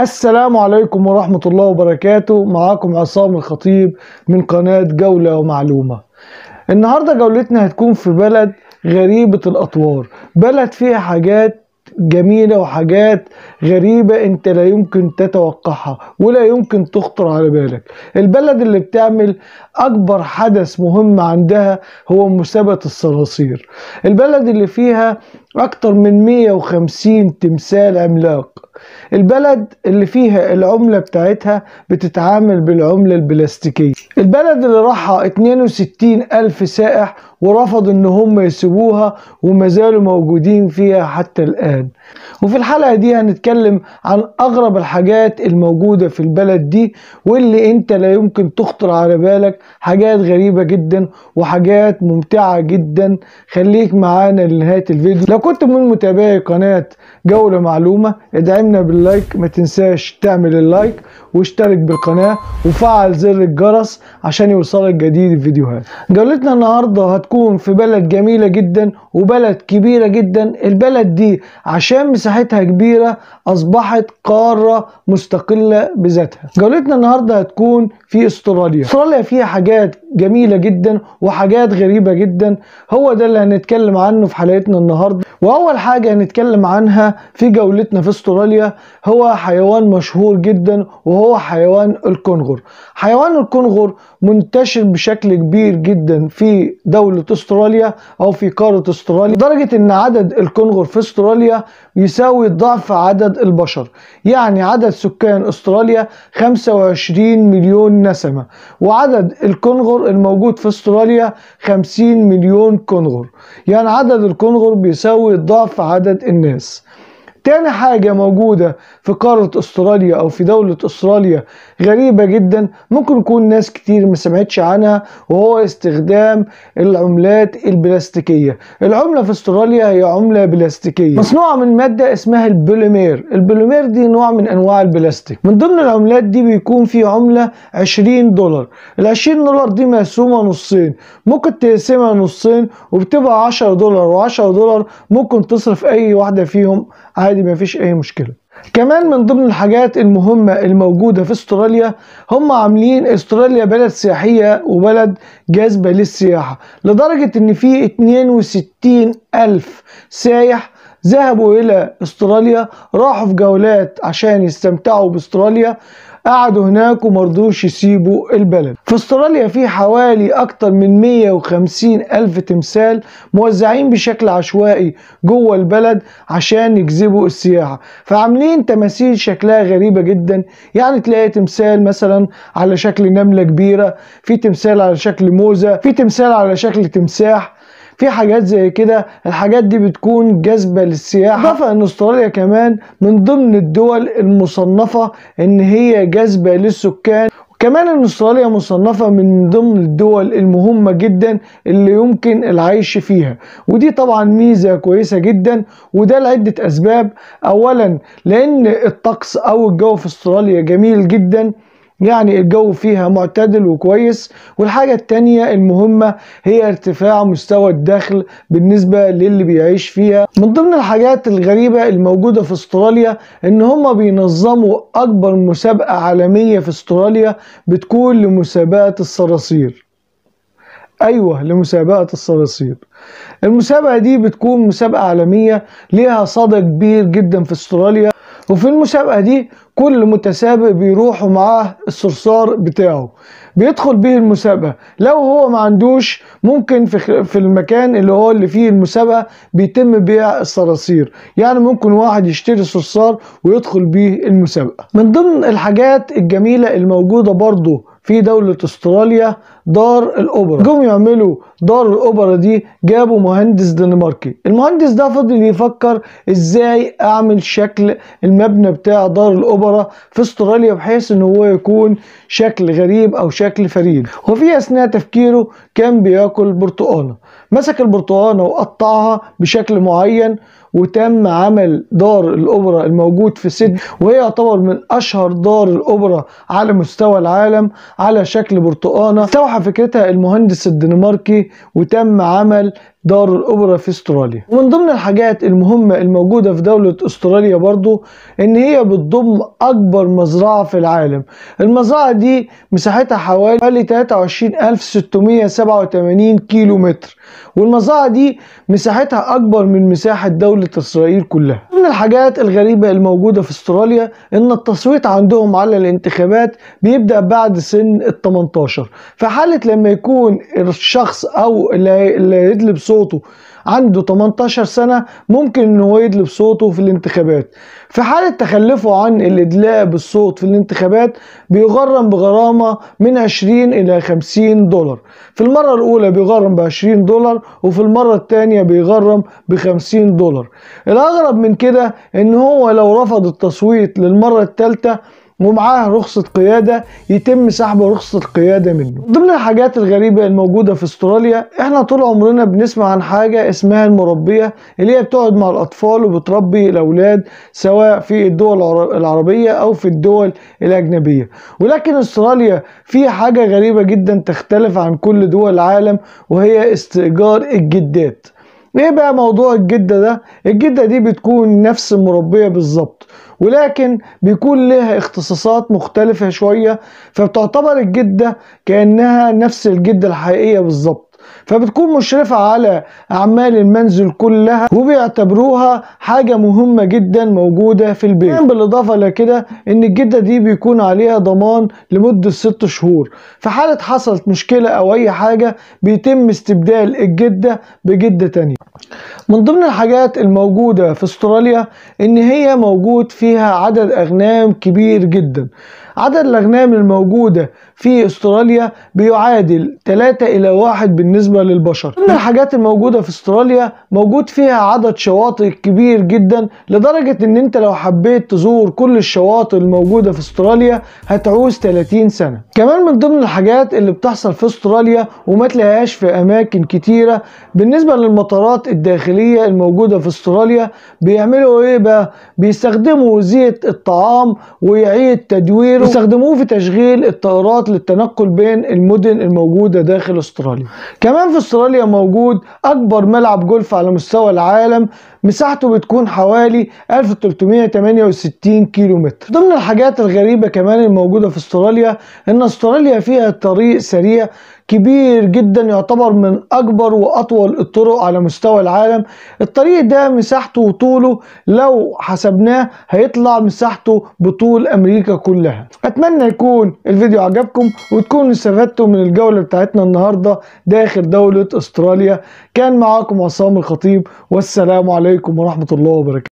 السلام عليكم ورحمة الله وبركاته معاكم عصام الخطيب من قناة جولة ومعلومة النهاردة جولتنا هتكون في بلد غريبة الأطوار بلد فيها حاجات جميلة وحاجات غريبة انت لا يمكن تتوقعها ولا يمكن تخطر على بالك البلد اللي بتعمل اكبر حدث مهم عندها هو مسابقة الصراصير البلد اللي فيها اكتر من 150 تمثال عملاق البلد اللي فيها العملة بتاعتها بتتعامل بالعملة البلاستيكية البلد اللي راحها 62 ألف سائح ورفضوا ان هم يسيبوها وما زالوا موجودين فيها حتى الان وفي الحلقه دي هنتكلم عن اغرب الحاجات الموجوده في البلد دي واللي انت لا يمكن تخطر على بالك حاجات غريبه جدا وحاجات ممتعه جدا خليك معانا لنهايه الفيديو لو كنت من متابعي قناه جوله معلومه ادعمنا باللايك ما تنساش تعمل اللايك واشترك بالقناه وفعل زر الجرس عشان يوصلك جديد الفيديوهات جولتنا النهارده هتكون هتكون في بلد جميلة جدا وبلد كبيرة جدا البلد دي عشان مساحتها كبيرة أصبحت قارة مستقلة بذاتها جولتنا النهاردة هتكون في استراليا استراليا فيها حاجات جميلة جدا وحاجات غريبة جدا هو ده اللي هنتكلم عنه في حلقتنا النهاردة وأول حاجة هنتكلم عنها في جولتنا في استراليا هو حيوان مشهور جدا وهو حيوان الكنغر حيوان الكنغر منتشر بشكل كبير جدا في دولة قارة استراليا او في قارة استراليا لدرجة ان عدد الكونغر في استراليا يساوي ضعف عدد البشر يعني عدد سكان استراليا 25 مليون نسمة وعدد الكونغر الموجود في استراليا 50 مليون كونغر يعني عدد الكونغر بيساوي ضعف عدد الناس تاني حاجة موجودة في قارة استراليا او في دولة استراليا غريبة جدا ممكن يكون ناس كتير ما سمعتش عنها وهو استخدام العملات البلاستيكية العملة في استراليا هي عملة بلاستيكية مصنوعة من مادة اسمها البوليمير البوليمير دي نوع من انواع البلاستيك من ضمن العملات دي بيكون في عملة 20 دولار ال 20 دولار دي مقسومة نصين ممكن تقسمها نصين وبتبقى 10 دولار و10 دولار ممكن تصرف اي واحدة فيهم عادي فيش اي مشكله كمان من ضمن الحاجات المهمة الموجودة في استراليا هم عاملين استراليا بلد سياحية وبلد جاذبة للسياحة لدرجة ان في 62 الف سايح ذهبوا إلى استراليا راحوا في جولات عشان يستمتعوا باستراليا قعدوا هناك ومرضوش يسيبوا البلد في استراليا في حوالي اكتر من 150 الف تمثال موزعين بشكل عشوائي جوه البلد عشان يجذبوا السياحة فعاملين تماثيل شكلها غريبة جدا يعني تلاقي تمثال مثلا على شكل نملة كبيرة في تمثال على شكل موزة في تمثال على شكل تمساح في حاجات زي كده الحاجات دي بتكون جاذبة للسياحة إضافة أن أستراليا كمان من ضمن الدول المصنفة أن هي جاذبة للسكان كمان ان استراليا مصنفه من ضمن الدول المهمه جدا اللي يمكن العيش فيها ودي طبعا ميزه كويسه جدا وده لعده اسباب اولا لان الطقس او الجو في استراليا جميل جدا يعني الجو فيها معتدل وكويس والحاجة التانية المهمة هي ارتفاع مستوى الدخل بالنسبة للي بيعيش فيها من ضمن الحاجات الغريبة الموجودة في استراليا ان هما بينظموا اكبر مسابقة عالمية في استراليا بتكون لمسابقة الصراصير ايوه لمسابقه الصراصير المسابقه دي بتكون مسابقه عالميه ليها صدى كبير جدا في استراليا وفي المسابقة دي كل متسابق بيروح معاه الصرصار بتاعه بيدخل بيه المسابقة لو هو ما عندوش ممكن في, في المكان اللي هو اللي فيه المسابقة بيتم بيع الصراصير يعني ممكن واحد يشتري صرصار ويدخل بيه المسابقة من ضمن الحاجات الجميلة الموجودة برضه في دولة استراليا دار الأوبرا جم يعملوا دار الأوبرا دي جابوا مهندس دنماركي المهندس ده فضل يفكر ازاي اعمل شكل المبنى بتاع دار الأوبرا في استراليا بحيث ان هو يكون شكل غريب او شكل فريد وفي اثناء تفكيره كان بياكل برتقانة مسك البرتقانه وقطعها بشكل معين وتم عمل دار الاوبرا الموجود في سيدني وهي يعتبر من اشهر دار الاوبرا على مستوى العالم على شكل برتقانه استوحى فكرتها المهندس الدنماركي وتم عمل دار الأوبرا في استراليا ومن ضمن الحاجات المهمة الموجودة في دولة استراليا برضو ان هي بتضم اكبر مزرعة في العالم المزرعة دي مساحتها حوالي 23687 كيلو متر والمزرعة دي مساحتها أكبر من مساحة دولة إسرائيل كلها من الحاجات الغريبة الموجودة في استراليا إن التصويت عندهم على الانتخابات بيبدأ بعد سن ال 18 في حالة لما يكون الشخص أو اللي يدلب صوته عنده 18 سنة ممكن ان هو يدلب صوته في الانتخابات في حالة تخلفه عن الادلاء بالصوت في الانتخابات بيغرم بغرامة من 20 الى 50 دولار في المرة الاولى بيغرم ب 20 دولار وفي المرة الثانية بيغرم ب 50 دولار الاغرب من كده ان هو لو رفض التصويت للمرة الثالثة ومعاه رخصة قيادة يتم سحب رخصة القيادة منه ضمن الحاجات الغريبة الموجودة في استراليا احنا طول عمرنا بنسمع عن حاجة اسمها المربية اللي هي بتقعد مع الاطفال وبتربي الاولاد سواء في الدول العربية او في الدول الاجنبية ولكن استراليا فيها حاجة غريبة جدا تختلف عن كل دول العالم وهي استئجار الجدات ايه بقى موضوع الجده ده الجده دي بتكون نفس المربيه بالظبط ولكن بيكون لها اختصاصات مختلفه شويه فبتعتبر الجده كانها نفس الجده الحقيقيه بالظبط فبتكون مشرفة على أعمال المنزل كلها وبيعتبروها حاجة مهمة جدا موجودة في البيت يعني بالإضافة لكده إن الجدة دي بيكون عليها ضمان لمدة ست شهور في حالة حصلت مشكلة أو أي حاجة بيتم استبدال الجدة بجدة تانية من ضمن الحاجات الموجودة في استراليا إن هي موجود فيها عدد أغنام كبير جدا عدد الأغنام الموجودة في استراليا بيعادل 3 إلى 1 بالنسبة للبشر من الحاجات الموجودة في استراليا موجود فيها عدد شواطئ كبير جدا لدرجة ان انت لو حبيت تزور كل الشواطئ الموجودة في استراليا هتعوز 30 سنة كمان من ضمن الحاجات اللي بتحصل في استراليا وما تلاقيهاش في اماكن كتيرة بالنسبة للمطارات الداخلية الموجودة في استراليا بيعملوا ايه بقى بيستخدموا زيت الطعام ويعيد تدويره ويستخدموه في تشغيل الطائرات للتنقل بين المدن الموجودة داخل استراليا كمان في استراليا موجود اكبر ملعب جولف على مستوى العالم مساحته بتكون حوالي 1368 كيلو متر ضمن الحاجات الغريبة كمان الموجودة في استراليا ان استراليا فيها طريق سريع كبير جدا يعتبر من اكبر واطول الطرق على مستوى العالم الطريق ده مساحته وطوله لو حسبناه هيطلع مساحته بطول امريكا كلها اتمنى يكون الفيديو عجبكم وتكونوا استفدتوا من الجولة بتاعتنا النهاردة داخل دولة استراليا كان معاكم عصام الخطيب والسلام عليكم ورحمة الله وبركاته